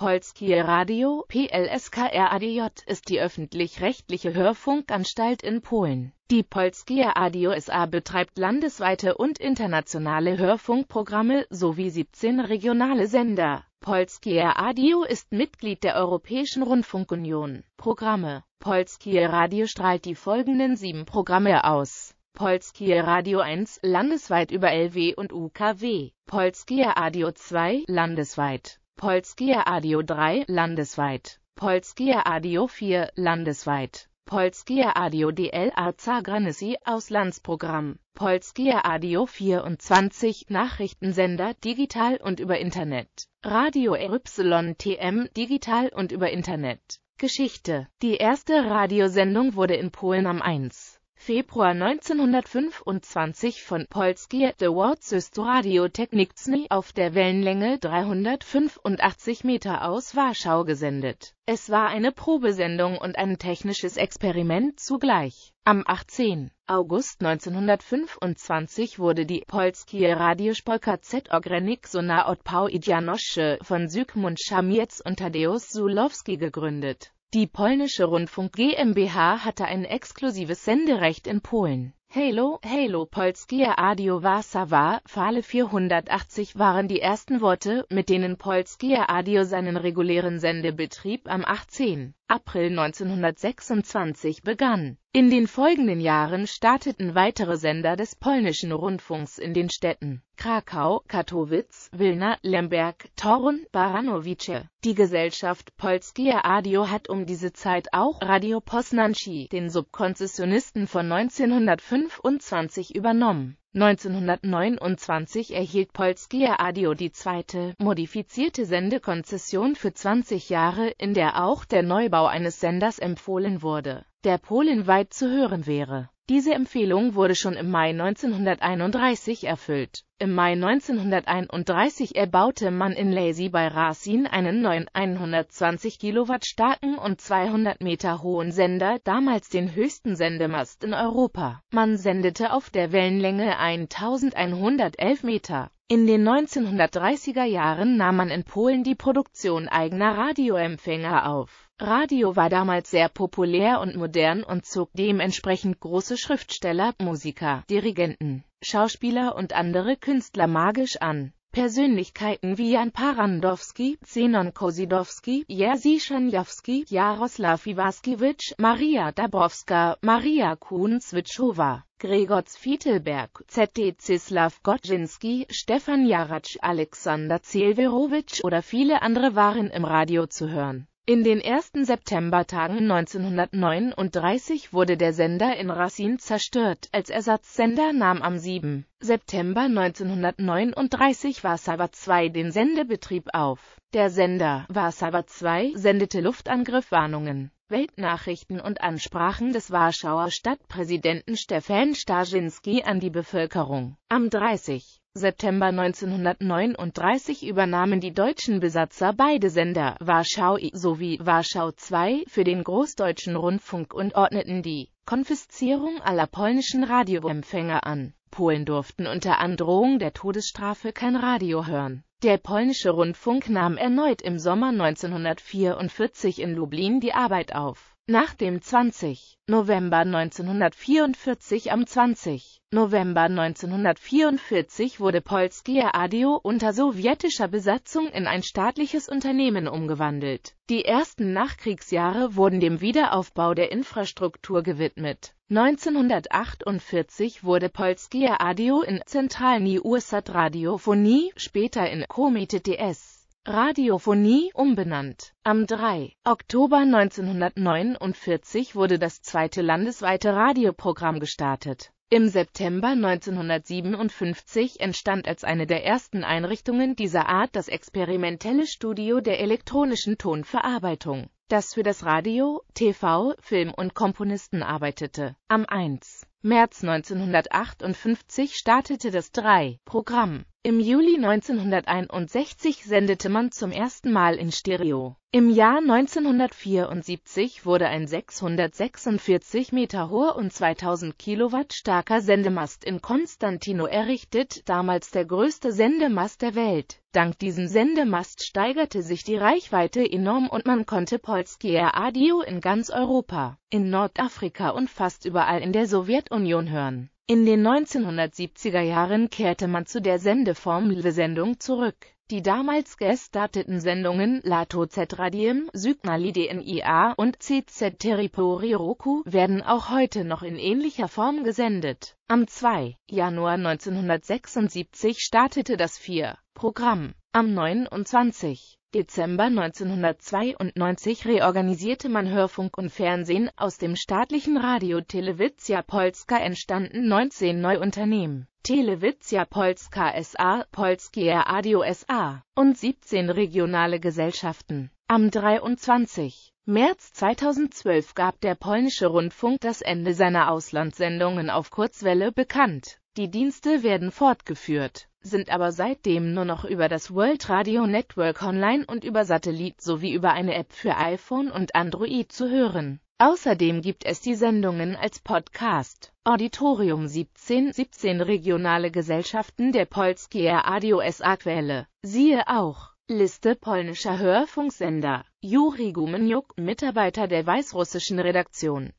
Polskie Radio PLSKR ADJ ist die öffentlich-rechtliche Hörfunkanstalt in Polen. Die Polskie Radio SA betreibt landesweite und internationale Hörfunkprogramme sowie 17 regionale Sender. Polskie Radio ist Mitglied der Europäischen Rundfunkunion. Programme Polskie Radio strahlt die folgenden sieben Programme aus. Polskie Radio 1 landesweit über LW und UKW. Polskie Radio 2 landesweit Polskie Radio 3 landesweit, Polskie Radio 4 landesweit, Polskie Radio DLA Zagranesi Auslandsprogramm, Polskie Radio 24 Nachrichtensender digital und über Internet, Radio RYTM digital und über Internet. Geschichte. Die erste Radiosendung wurde in Polen am 1. Februar 1925 von Polskie Award Systu Radiotechniczny auf der Wellenlänge 385 Meter aus Warschau gesendet. Es war eine Probesendung und ein technisches Experiment zugleich. Am 18. August 1925 wurde die Polskie Radiospolka Z Ogrenik Sona od Pau i von Zygmunt Szamiec und Tadeusz Zulowski gegründet die polnische Rundfunk GmbH hatte ein exklusives Senderecht in Polen. Halo, Halo Polskie Adio Warszawa, Fahle 480 waren die ersten Worte, mit denen Polskie Adio seinen regulären Sendebetrieb am 18. April 1926 begann. In den folgenden Jahren starteten weitere Sender des polnischen Rundfunks in den Städten Krakau, Katowice, Wilna, Lemberg, Torun, Baranowice. Die Gesellschaft Polskie Radio hat um diese Zeit auch Radio Posnanski, den Subkonzessionisten von 1925, übernommen 1929 erhielt Polskie Radio die zweite, modifizierte Sendekonzession für 20 Jahre, in der auch der Neubau eines Senders empfohlen wurde, der polenweit zu hören wäre diese Empfehlung wurde schon im Mai 1931 erfüllt. Im Mai 1931 erbaute man in Lazy bei Rasin einen neuen 120 Kilowatt starken und 200 Meter hohen Sender, damals den höchsten Sendemast in Europa. Man sendete auf der Wellenlänge 1111 Meter. In den 1930er Jahren nahm man in Polen die Produktion eigener Radioempfänger auf. Radio war damals sehr populär und modern und zog dementsprechend große Schriftsteller, Musiker, Dirigenten, Schauspieler und andere Künstler magisch an. Persönlichkeiten wie Jan Parandowski, Zenon Kosidowski, Jerzy Schanjowski, Jaroslav Iwaskiewicz, Maria Dabrowska, Maria Kunzwitschowa, Gregor Zvitelberg, Z.D. Zislav Godzinski, Stefan Jaratsch, Alexander Zelverowitsch oder viele andere waren im Radio zu hören. In den ersten Septembertagen 1939 wurde der Sender in Racine zerstört. Als Ersatzsender nahm am 7. September 1939 Warsawa 2 den Sendebetrieb auf. Der Sender Warsawa 2 sendete Luftangriffwarnungen, Weltnachrichten und Ansprachen des Warschauer Stadtpräsidenten Stefan Starzinski an die Bevölkerung. Am 30. September 1939 übernahmen die deutschen Besatzer beide Sender Warschau I sowie Warschau II für den Großdeutschen Rundfunk und ordneten die Konfiszierung aller polnischen Radioempfänger an. Polen durften unter Androhung der Todesstrafe kein Radio hören. Der polnische Rundfunk nahm erneut im Sommer 1944 in Lublin die Arbeit auf nach dem 20. November 1944 am 20. November 1944 wurde Polskie Radio unter sowjetischer Besatzung in ein staatliches Unternehmen umgewandelt. Die ersten Nachkriegsjahre wurden dem Wiederaufbau der Infrastruktur gewidmet. 1948 wurde Polskie Radio in Centralni Ursat Radiophonie, später in Komite DS, Radiophonie umbenannt. Am 3. Oktober 1949 wurde das zweite landesweite Radioprogramm gestartet. Im September 1957 entstand als eine der ersten Einrichtungen dieser Art das experimentelle Studio der elektronischen Tonverarbeitung, das für das Radio, TV, Film und Komponisten arbeitete. Am 1. März 1958 startete das 3-Programm im Juli 1961 sendete man zum ersten Mal in Stereo. Im Jahr 1974 wurde ein 646 Meter hoher und 2000 Kilowatt starker Sendemast in Konstantino errichtet, damals der größte Sendemast der Welt. Dank diesem Sendemast steigerte sich die Reichweite enorm und man konnte Polskie Radio in ganz Europa, in Nordafrika und fast überall in der Sowjetunion hören in den 1970er Jahren kehrte man zu der Sendeform Live-Sendung zurück. Die damals gestarteten Sendungen Lato Z Radiem, Signali DNIA und CZ Terripori Roku werden auch heute noch in ähnlicher Form gesendet. Am 2. Januar 1976 startete das 4. Programm am 29. Dezember 1992 reorganisierte man Hörfunk und Fernsehen, aus dem staatlichen Radio Telewizja Polska entstanden 19 Neuunternehmen, Telewizja Polska SA, Polskie Radio SA und 17 regionale Gesellschaften. Am 23. März 2012 gab der polnische Rundfunk das Ende seiner Auslandssendungen auf Kurzwelle bekannt. Die Dienste werden fortgeführt sind aber seitdem nur noch über das World Radio Network online und über Satellit sowie über eine App für iPhone und Android zu hören. Außerdem gibt es die Sendungen als Podcast. Auditorium 17 17 Regionale Gesellschaften der Polskie Radio SA Quelle. Siehe auch Liste polnischer Hörfunksender Juri Gumenjuk, Mitarbeiter der weißrussischen Redaktion